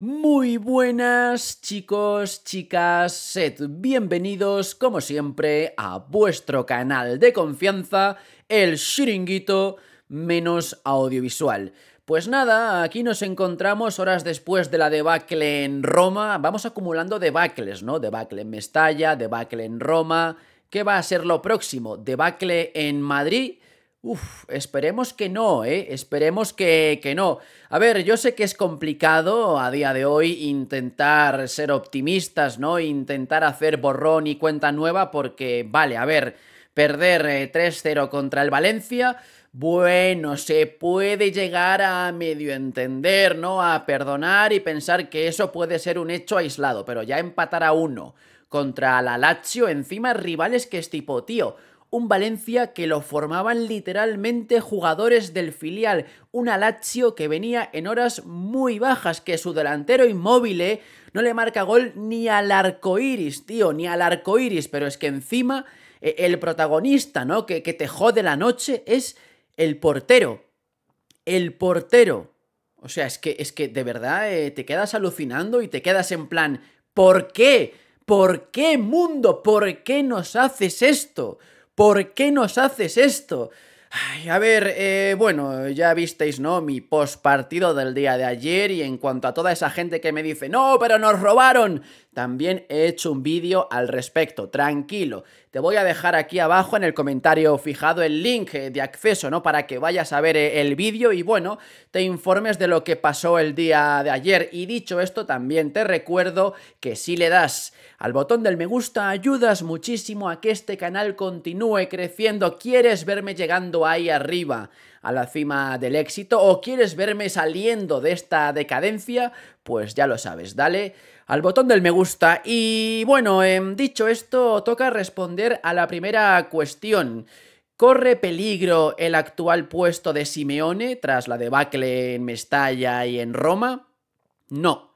Muy buenas chicos, chicas, sed bienvenidos como siempre a vuestro canal de confianza, el Chiringuito menos audiovisual. Pues nada, aquí nos encontramos horas después de la debacle en Roma, vamos acumulando debacles, ¿no? Debacle en Mestalla, debacle en Roma, ¿qué va a ser lo próximo? Debacle en Madrid Uf, esperemos que no, ¿eh? Esperemos que, que, no. A ver, yo sé que es complicado a día de hoy intentar ser optimistas, ¿no? Intentar hacer borrón y cuenta nueva porque, vale, a ver, perder 3-0 eh, contra el Valencia, bueno, se puede llegar a medio entender, ¿no? A perdonar y pensar que eso puede ser un hecho aislado, pero ya empatar a uno contra la Lazio, encima rivales que es tipo, tío un Valencia que lo formaban literalmente jugadores del filial, un Lazio que venía en horas muy bajas, que su delantero inmóvil eh, no le marca gol ni al arco iris, tío, ni al arco iris, pero es que encima eh, el protagonista, ¿no? Que, que te jode la noche es el portero. El portero. O sea, es que, es que de verdad eh, te quedas alucinando y te quedas en plan, ¿por qué? ¿Por qué mundo? ¿Por qué nos haces esto? ¿Por qué nos haces esto? a ver, eh, bueno, ya visteis, ¿no? Mi post partido del día de ayer y en cuanto a toda esa gente que me dice, no, pero nos robaron. También he hecho un vídeo al respecto, tranquilo. Te voy a dejar aquí abajo en el comentario fijado el link eh, de acceso, ¿no? Para que vayas a ver eh, el vídeo y bueno, te informes de lo que pasó el día de ayer. Y dicho esto, también te recuerdo que si le das al botón del me gusta, ayudas muchísimo a que este canal continúe creciendo. ¿Quieres verme llegando ahí arriba? a la cima del éxito o quieres verme saliendo de esta decadencia, pues ya lo sabes, dale al botón del me gusta. Y bueno, em, dicho esto, toca responder a la primera cuestión. ¿Corre peligro el actual puesto de Simeone tras la debacle en Mestalla y en Roma? No.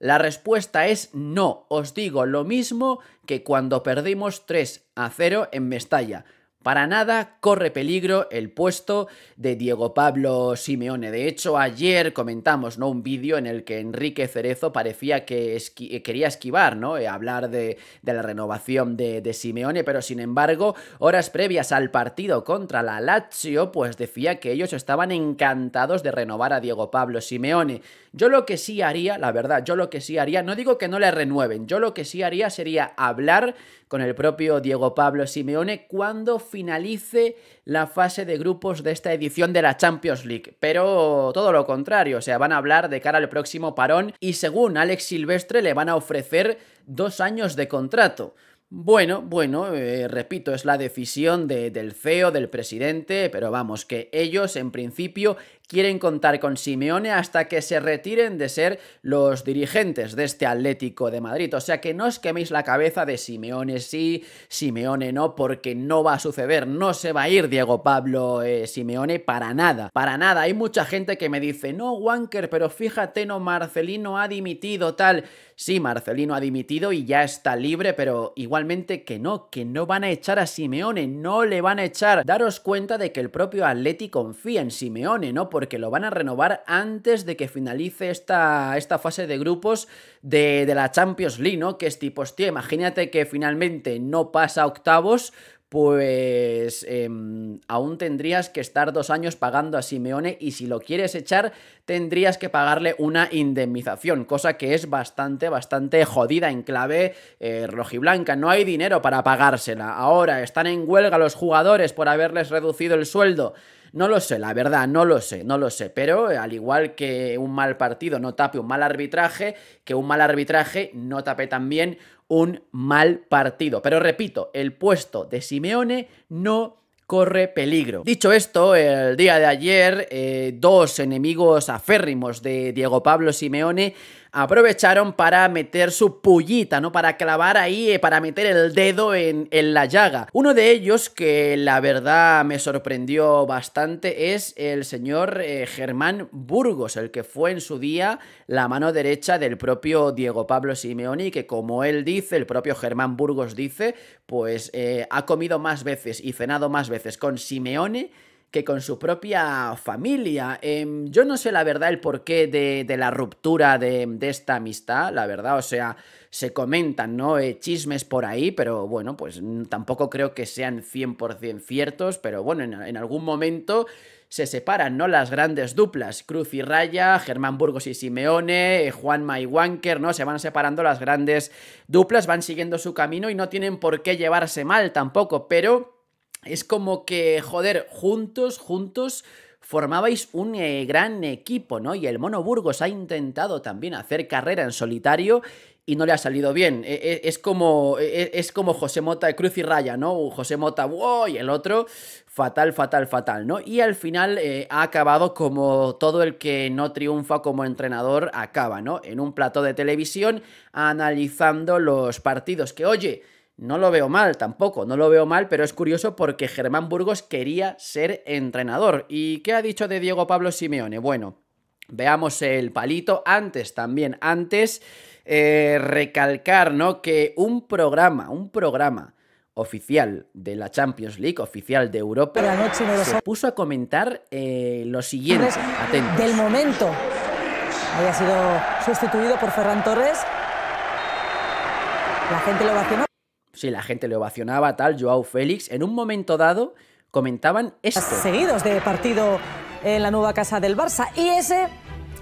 La respuesta es no. Os digo lo mismo que cuando perdimos 3 a 0 en Mestalla. Para nada corre peligro el puesto de Diego Pablo Simeone. De hecho, ayer comentamos ¿no? un vídeo en el que Enrique Cerezo parecía que eh, quería esquivar, ¿no? Eh, hablar de, la renovación de, de, Simeone, pero sin embargo, horas previas al partido contra la Lazio, pues decía que ellos estaban encantados de renovar a Diego Pablo Simeone. Yo lo que sí haría, la verdad, yo lo que sí haría, no digo que no le renueven, yo lo que sí haría sería hablar con el propio Diego Pablo Simeone cuando finalice la fase de grupos de esta edición de la Champions League. Pero todo lo contrario, o sea, van a hablar de cara al próximo parón y según Alex Silvestre le van a ofrecer dos años de contrato. Bueno, bueno, eh, repito, es la decisión del CEO, del presidente, pero vamos, que ellos en principio quieren contar con Simeone hasta que se retiren de ser los dirigentes de este Atlético de Madrid. O sea que no os queméis la cabeza de Simeone sí, Simeone no, porque no va a suceder, no se va a ir Diego Pablo eh, Simeone para nada, para nada. Hay mucha gente que me dice, no, Wanker, pero fíjate, no, Marcelino ha dimitido tal. Sí, Marcelino ha dimitido y ya está libre, pero igualmente que no, que no van a echar a Simeone, no le van a echar. Daros cuenta de que el propio Atleti confía en Simeone, ¿no? porque lo van a renovar antes de que finalice esta, esta fase de grupos de, la Champions League, ¿no? Que es tipo, hostia, imagínate que finalmente no pasa octavos, pues em, aún tendrías que estar dos años pagando a Simeone y si lo quieres echar tendrías que pagarle una indemnización, cosa que es bastante, bastante jodida en clave eh, rojiblanca. No hay dinero para pagársela. Ahora están en huelga los jugadores por haberles reducido el sueldo. No lo sé, la verdad, no lo sé, no lo sé. Pero al igual que un mal partido no tape un mal arbitraje, que un mal arbitraje no tape también un mal partido. Pero repito, el puesto de Simeone no corre peligro. Dicho esto, el día de ayer, eh, dos enemigos aférrimos de Diego Pablo Simeone aprovecharon para meter su pullita, ¿no? Para clavar ahí, eh, para meter el dedo en, la llaga. Uno de ellos que la verdad me sorprendió bastante es el señor eh, Germán Burgos, el que fue en su día la mano derecha del propio Diego Pablo Simeoni, que como él dice, el propio Germán Burgos dice, pues eh, ha comido más veces y cenado más veces con Simeone que con su propia familia. Em, yo no sé la verdad el porqué de, la ruptura de, esta amistad, la verdad, o sea, se comentan, ¿no? Eh, chismes por ahí, pero bueno, pues tampoco creo que sean 100% ciertos, pero bueno, en, algún momento se separan, ¿no? Las grandes duplas, Cruz y Raya, Germán Burgos y Simeone, eh, Juan y ¿no? Se van separando las grandes duplas, van siguiendo su camino y no tienen por qué llevarse mal tampoco, pero es como que, joder, juntos, juntos formabais un eh, gran equipo, ¿no? Y el Mono Burgos ha intentado también hacer carrera en solitario y no le ha salido bien. E, e, es, como, e, es como José Mota, Cruz y Raya, ¿no? José Mota, wow, y el otro, fatal, fatal, fatal, ¿no? Y al final eh, ha acabado como todo el que no triunfa como entrenador acaba, ¿no? En un plató de televisión analizando los partidos que, oye, no lo veo mal tampoco, no lo veo mal, pero es curioso porque Germán Burgos quería ser entrenador. ¿Y qué ha dicho de Diego Pablo Simeone? Bueno, veamos el palito antes también, antes eh, recalcar, ¿no? Que un programa, un programa oficial de la Champions League, oficial de Europa, puso a comentar eh, lo siguiente, Del momento, había sido sustituido por Ferran Torres, la gente lo vacionó. Sí, la gente le ovacionaba, tal, Joao Félix. En un momento dado comentaban esto. Seguidos de partido en la nueva casa del Barça. Y ese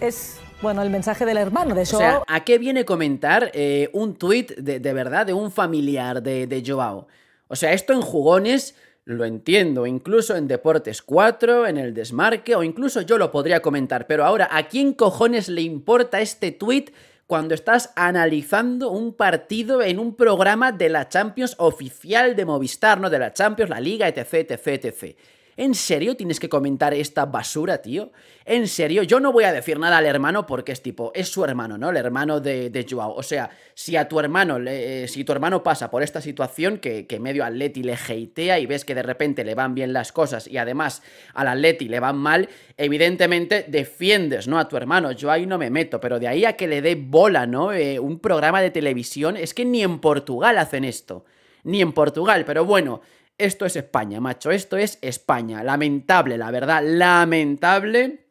es bueno, el mensaje del hermano de Joao. O sea, ¿a qué viene comentar eh, un tuit de, verdad de un familiar de, de, Joao? O sea, esto en jugones lo entiendo, incluso en Deportes 4, en el desmarque, o incluso yo lo podría comentar, pero ahora, ¿a quién cojones le importa este tuit cuando estás analizando un partido en un programa de la Champions oficial de Movistar, ¿no? De la Champions, la Liga, etc, etc, etc. ¿En serio tienes que comentar esta basura, tío? ¿En serio? Yo no voy a decir nada al hermano porque es tipo, es su hermano, ¿no? El hermano de, Joao. O sea, si a tu hermano, eh, si tu hermano pasa por esta situación que, que medio Atleti le heitea y ves que de repente le van bien las cosas y además al Atleti le van mal, evidentemente defiendes, ¿no? A tu hermano. Yo ahí no me meto, pero de ahí a que le dé bola, ¿no? Eh, un programa de televisión, es que ni en Portugal hacen esto ni en Portugal. Pero bueno, esto es España, macho, esto es España. Lamentable, la verdad, lamentable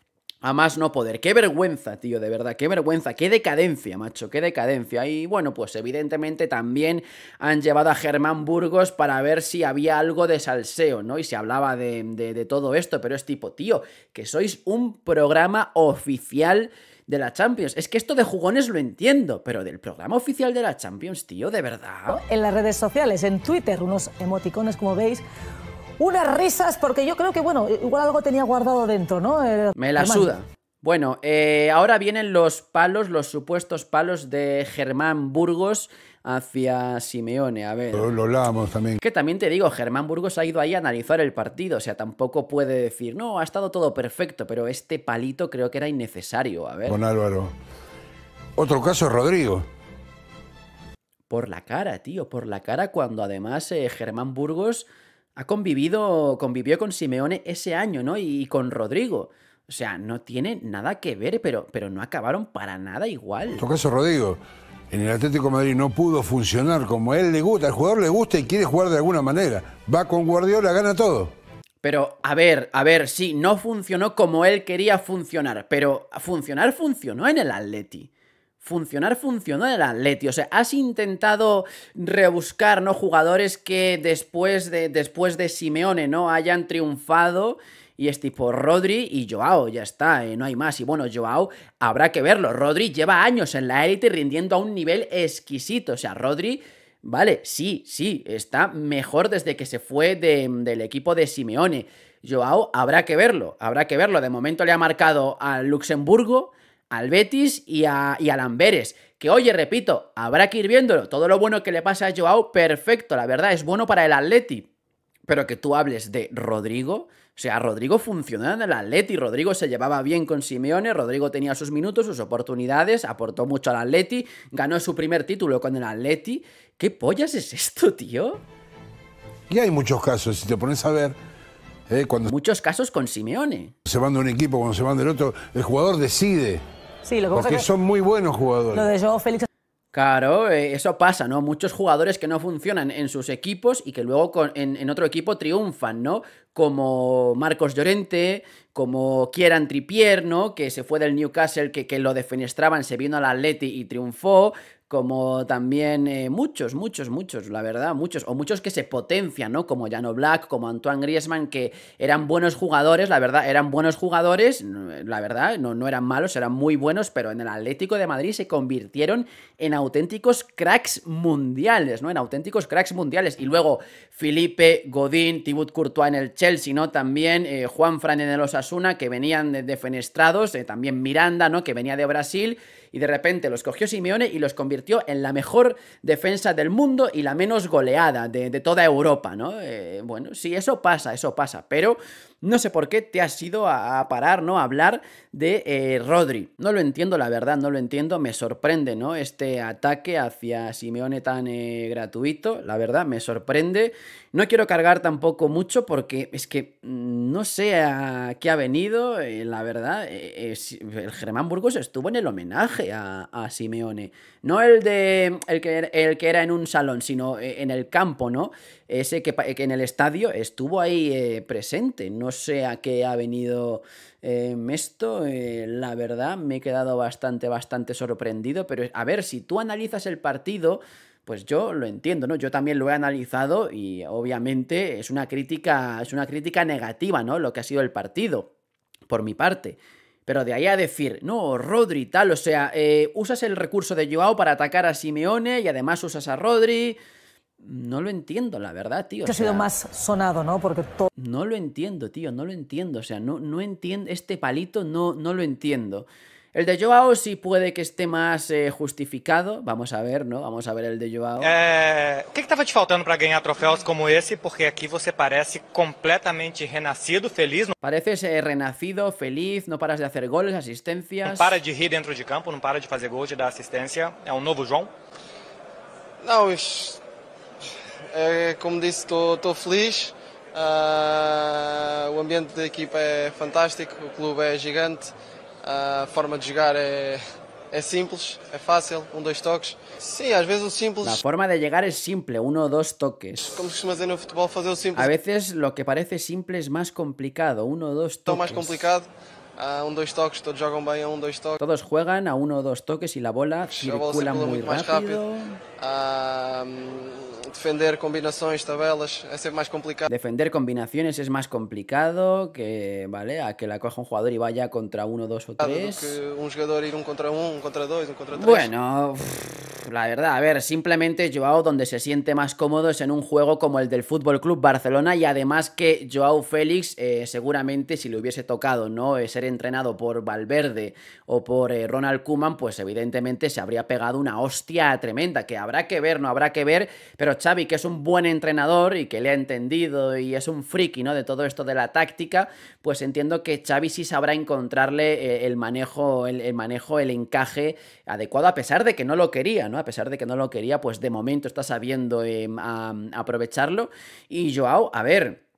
a más no poder. Qué vergüenza, tío, de verdad. Qué vergüenza. Qué decadencia, macho. Qué decadencia. Y bueno, pues evidentemente también han llevado a Germán Burgos para ver si había algo de salseo, ¿no? Y se hablaba de, todo esto, pero es tipo, tío, que sois un programa oficial de la Champions. Es que esto de jugones lo entiendo, pero del programa oficial de la Champions, tío, de verdad. En las redes sociales, en Twitter, unos emoticones, como veis, unas risas, porque yo creo que, bueno, igual algo tenía guardado dentro, ¿no? Eh, Me la suda. Bueno, eh, ahora vienen los palos, los supuestos palos de Germán Burgos hacia Simeone. A ver. Pero lo también. Que también te digo, Germán Burgos ha ido ahí a analizar el partido. O sea, tampoco puede decir, no, ha estado todo perfecto, pero este palito creo que era innecesario. A ver. Con Álvaro. Otro caso Rodrigo. Por la cara, tío, por la cara, cuando además eh, Germán Burgos ha convivido, convivió con Simeone ese año, ¿no? Y, con Rodrigo. O sea, no tiene nada que ver, pero, pero no acabaron para nada igual. En tu caso, Rodrigo, en el Atlético Madrid no pudo funcionar como él le gusta, al jugador le gusta y quiere jugar de alguna manera. Va con Guardiola, gana todo. Pero, a ver, a ver, sí, no funcionó como él quería funcionar, pero funcionar funcionó en el Atleti funcionar funcionó el Atleti. O sea, has intentado rebuscar, ¿no? Jugadores que después de, después de Simeone, ¿no? Hayan triunfado. Y es tipo Rodri y Joao, ya está, eh, no hay más. Y bueno, Joao habrá que verlo. Rodri lleva años en la élite rindiendo a un nivel exquisito. O sea, Rodri Vale, sí, sí, está mejor desde que se fue del equipo de Simeone. Joao, habrá que verlo, habrá que verlo. De momento le ha marcado al Luxemburgo, al Betis y, a, y al Amberes. Que oye, repito, habrá que ir viéndolo. Todo lo bueno que le pasa a Joao, perfecto, la verdad, es bueno para el Atleti. Pero que tú hables de Rodrigo, o sea, Rodrigo funcionaba en el Atleti, Rodrigo se llevaba bien con Simeone, Rodrigo tenía sus minutos, sus oportunidades, aportó mucho al Atleti, ganó su primer título con el Atleti. ¿Qué pollas es esto, tío? Y hay muchos casos, si te pones a ver, eh, cuando... Muchos casos con Simeone. Se van de un equipo, cuando se van del otro, el jugador decide. Sí, Porque son muy buenos jugadores. Lo Claro, eh, eso pasa, ¿no? Muchos jugadores que no funcionan en sus equipos y que luego en, otro equipo triunfan, ¿no? como Marcos Llorente, como Kieran Tripier ¿no? que se fue del Newcastle, que, que lo defenestraban, se vino al Atleti y triunfó, como también eh, muchos, muchos, muchos, la verdad, muchos, o muchos que se potencian, ¿no? Como Jano Black, como Antoine Griezmann, que eran buenos jugadores, la verdad, eran buenos jugadores, la verdad, no, no eran malos, eran muy buenos, pero en el Atlético de Madrid se convirtieron en auténticos cracks mundiales, ¿no? En auténticos cracks mundiales. Y luego Felipe, Godín, Tibut Courtois en el Chelsea, ¿no? También eh, Juan Fran de los Asuna, que venían de Fenestrados, eh, también Miranda, ¿no? Que venía de Brasil, y de repente los cogió Simeone y los convirtió en la mejor defensa del mundo y la menos goleada de, toda Europa, ¿no? Eh, bueno, sí, eso pasa, eso pasa, pero no sé por qué te has ido a, parar, ¿no? A hablar de eh, Rodri. No lo entiendo, la verdad, no lo entiendo. Me sorprende, ¿no? Este ataque hacia Simeone tan eh, gratuito, la verdad, me sorprende. No quiero cargar tampoco mucho porque es que mm, no sé a qué ha venido. Eh, la verdad, el Germán Burgos estuvo en el homenaje a, Simeone. No el de el que, el que era en un salón, sino en el campo, ¿no? Ese que, que en el estadio estuvo ahí presente. No sé a qué ha venido em, eh, esto. la verdad, me he quedado bastante, bastante sorprendido. Pero a ver, si tú analizas el partido, pues yo lo entiendo, ¿no? Yo también lo he analizado y obviamente es una crítica, es una crítica negativa, ¿no? Lo que ha sido el partido, por mi parte. Pero de ahí a decir, no, Rodri tal, o sea, eh, usas el recurso de Joao para atacar a Simeone y además usas a Rodri. No lo entiendo, la verdad, tío. Que ha sido más sonado, ¿no? Porque todo... No lo entiendo, tío, no lo entiendo. O sea, no, no entiendo. Este palito no, no lo entiendo. El de Joao sí puede que esté más eh, justificado. Vamos a ver, ¿no? Vamos a ver el de Joao. Eh, qué te faltando para ganar trofeos como ese Porque aquí você parece completamente renacido feliz. No... Pareces renacido, feliz, no paras de hacer goles, asistencias. No para de rir dentro de campo, no para de hacer goles, de dar asistencia. Um es un nuevo João? No, É, como disse, estou feliz. Uh, o ambiente da equipa é fantástico, o clube é gigante, uh, a forma de jogar é, é simples, é fácil, um, dois toques. Sim, às vezes o simples... a forma de chegar é simples um ou dois toques. Como se costuma dizer no futebol, fazer o simples... A vezes o que parece simples é mais complicado, um ou dois toques. Tão mais complicado. A ah, un, dois toques, todos jogam bem a um dois toques. Todos jogam a um ou dois toques e a bola circula, muito rápido. rápido. Uh, defender combinaciones, tabelas, es más complicado. Defender combinaciones es más complicado que, ¿vale? A que la coja un jugador y vaya contra uno, dos o tres. un jugador ir un contra uno, un contra dos, un contra tres. Bueno, la verdad, a ver, simplemente Joao donde se siente más cómodo es en un juego como el del Fútbol Club Barcelona y además que Joao Félix eh, seguramente si le hubiese tocado, ¿no? Eh, ser entrenado por Valverde o por eh, Ronald Kuman, pues evidentemente se habría pegado una hostia tremenda que habrá que ver, no habrá que ver, pero Xavi, que es un buen entrenador y que le ha entendido y es un friki, ¿no? De todo esto de la táctica, pues entiendo que Xavi sí sabrá encontrarle eh, el manejo, el, manejo, el encaje adecuado, a pesar de que no lo quería, ¿no? A pesar de que no lo quería, pues de momento está sabiendo eh, aprovecharlo. Y Joao, a ver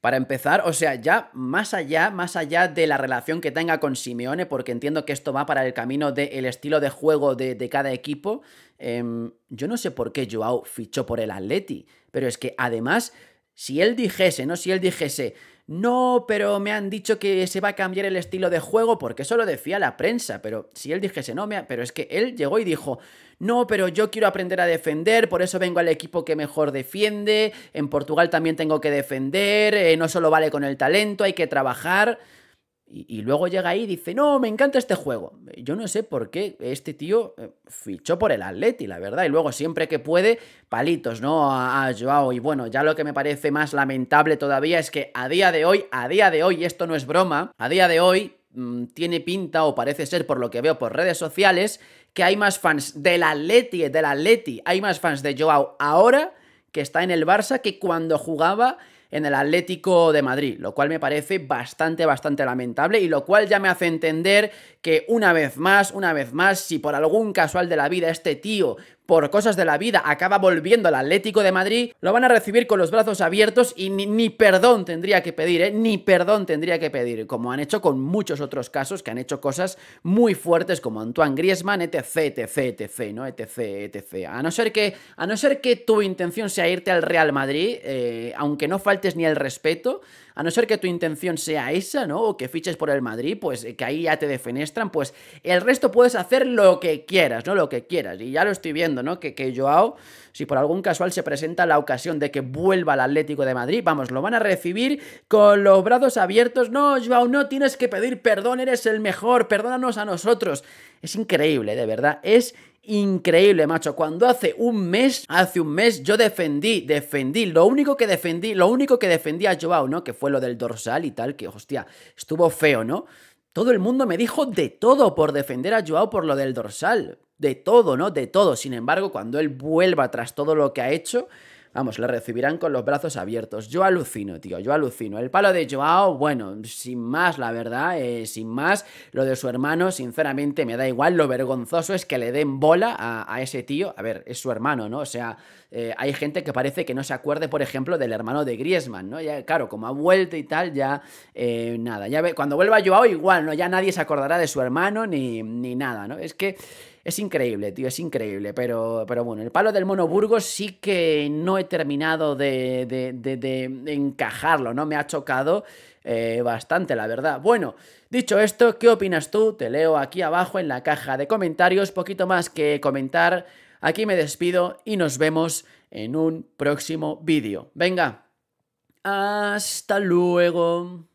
para empezar, o sea, ya más allá, más allá de la relación que tenga con Simeone, porque entiendo que esto va para el camino del estilo de juego de, cada equipo, em, yo no sé por qué Joao fichó por el Atleti, pero es que además, si él dijese, ¿no? Si él dijese, no, pero me han dicho que se va a cambiar el estilo de juego porque eso lo decía la prensa, pero si él dijese no, me... pero es que él llegó y dijo, no, pero yo quiero aprender a defender, por eso vengo al equipo que mejor defiende, en Portugal también tengo que defender, eh, no solo vale con el talento, hay que trabajar. Y, luego llega ahí y dice, no, me encanta este juego. Yo no sé por qué este tío eh, fichó por el Atleti, la verdad. Y luego siempre que puede, palitos, ¿no? A, Joao. Y bueno, ya lo que me parece más lamentable todavía es que a día de hoy, a día de hoy, y esto no es broma, a día de hoy mm, tiene pinta, o parece ser por lo que veo por redes sociales, que hay más fans del Atleti, del Atleti, hay más fans de Joao ahora que está en el Barça que cuando jugaba en el Atlético de Madrid, lo cual me parece bastante, bastante lamentable y lo cual ya me hace entender que una vez más, una vez más, si por algún casual de la vida este tío por cosas de la vida acaba volviendo al Atlético de Madrid, lo van a recibir con los brazos abiertos y ni, perdón tendría que pedir, ¿eh? ni perdón tendría que pedir, como han hecho con muchos otros casos que han hecho cosas muy fuertes como Antoine Griezmann, etc, etc, etc, ¿no? etc, etc. A no ser que, a no ser que tu intención sea irte al Real Madrid, eh, aunque no faltes ni el respeto, a no ser que tu intención sea esa, ¿no? O que fiches por el Madrid, pues eh, que ahí ya te defenestran, pues el resto puedes hacer lo que quieras, ¿no? Lo que quieras. Y ya lo estoy viendo, ¿no? Que, que Joao, si por algún casual se presenta la ocasión de que vuelva al Atlético de Madrid, vamos, lo van a recibir con los brazos abiertos. No, Joao, no tienes que pedir perdón, eres el mejor, perdónanos a nosotros. Es increíble, de verdad, es increíble, macho. Cuando hace un mes, hace un mes, yo defendí, defendí, lo único que defendí, lo único que defendí a Joao, ¿no? Que fue lo del dorsal y tal, que hostia, estuvo feo, ¿no? Todo el mundo me dijo de todo por defender a Joao por lo del dorsal. De todo, ¿no? De todo. Sin embargo, cuando él vuelva tras todo lo que ha hecho, vamos, la recibirán con los brazos abiertos. Yo alucino, tío, yo alucino. El palo de Joao, bueno, sin más, la verdad, eh, sin más. Lo de su hermano, sinceramente, me da igual. Lo vergonzoso es que le den bola a, a ese tío. A ver, es su hermano, ¿no? O sea... Eh, hay gente que parece que no se acuerde, por ejemplo, del hermano de Griezmann, ¿no? Ya, claro, como ha vuelto y tal, ya eh, nada. Ya ve, cuando vuelva Joao, igual, ¿no? Ya nadie se acordará de su hermano ni, nada, ¿no? Es que. Es increíble, tío, es increíble. Pero, pero bueno, el palo del mono Burgos sí que no he terminado de, de, encajarlo, ¿no? Me ha chocado eh, bastante, la verdad. Bueno, dicho esto, ¿qué opinas tú? Te leo aquí abajo en la caja de comentarios. Poquito más que comentar. Aquí me despido y nos vemos en un próximo vídeo. Venga, hasta luego.